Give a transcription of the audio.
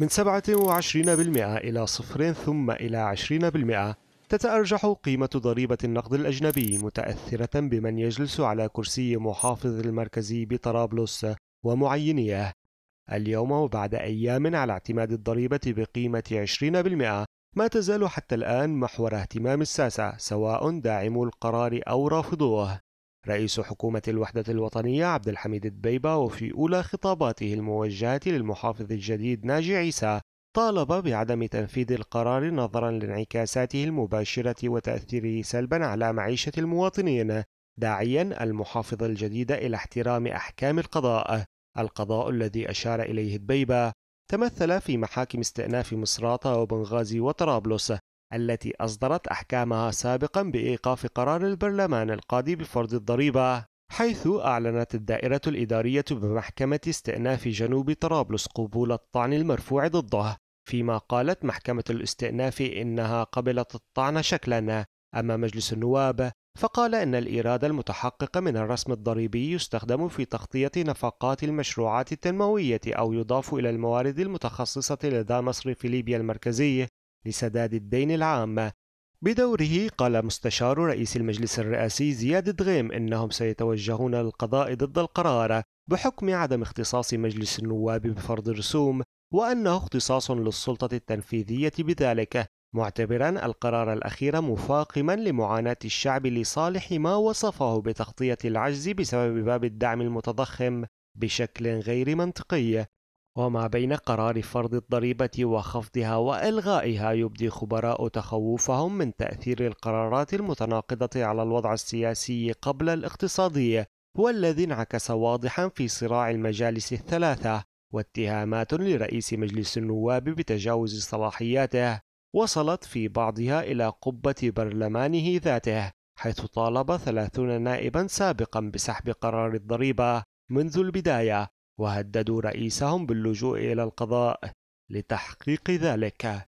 من 27% إلى صفر ثم إلى 20% تتأرجح قيمة ضريبة النقد الأجنبي متأثرة بمن يجلس على كرسي محافظ المركزي بطرابلس ومعينيه اليوم وبعد أيام على اعتماد الضريبة بقيمة 20% ما تزال حتى الآن محور اهتمام الساسة سواء داعمو القرار أو رافضوه رئيس حكومة الوحدة الوطنية عبد الحميد الدبيبة وفي أولى خطاباته الموجهة للمحافظ الجديد ناجي عيسى طالب بعدم تنفيذ القرار نظرا لانعكاساته المباشرة وتأثيره سلبا على معيشة المواطنين داعيا المحافظ الجديد إلى احترام أحكام القضاء القضاء الذي أشار إليه الدبيبة تمثل في محاكم استئناف مصراتة وبنغازي وطرابلس التي أصدرت أحكامها سابقا بإيقاف قرار البرلمان القاضي بفرض الضريبة حيث أعلنت الدائرة الإدارية بمحكمة استئناف جنوب طرابلس قبول الطعن المرفوع ضده فيما قالت محكمة الاستئناف إنها قبلت الطعن شكلا أما مجلس النواب فقال إن الإيراد المتحقق من الرسم الضريبي يستخدم في تغطية نفقات المشروعات التنموية أو يضاف إلى الموارد المتخصصة لدى مصرف ليبيا المركزي لسداد الدين العام بدوره قال مستشار رئيس المجلس الرئاسي زياد دغيم إنهم سيتوجهون للقضاء ضد القرار بحكم عدم اختصاص مجلس النواب بفرض الرسوم وأنه اختصاص للسلطة التنفيذية بذلك معتبرا القرار الأخير مفاقما لمعاناة الشعب لصالح ما وصفه بتغطية العجز بسبب باب الدعم المتضخم بشكل غير منطقي وما بين قرار فرض الضريبة وخفضها وإلغائها يبدي خبراء تخوفهم من تأثير القرارات المتناقضة على الوضع السياسي قبل الاقتصادي والذي انعكس واضحا في صراع المجالس الثلاثة واتهامات لرئيس مجلس النواب بتجاوز صلاحياته وصلت في بعضها إلى قبة برلمانه ذاته حيث طالب ثلاثون نائبا سابقا بسحب قرار الضريبة منذ البداية وهددوا رئيسهم باللجوء إلى القضاء لتحقيق ذلك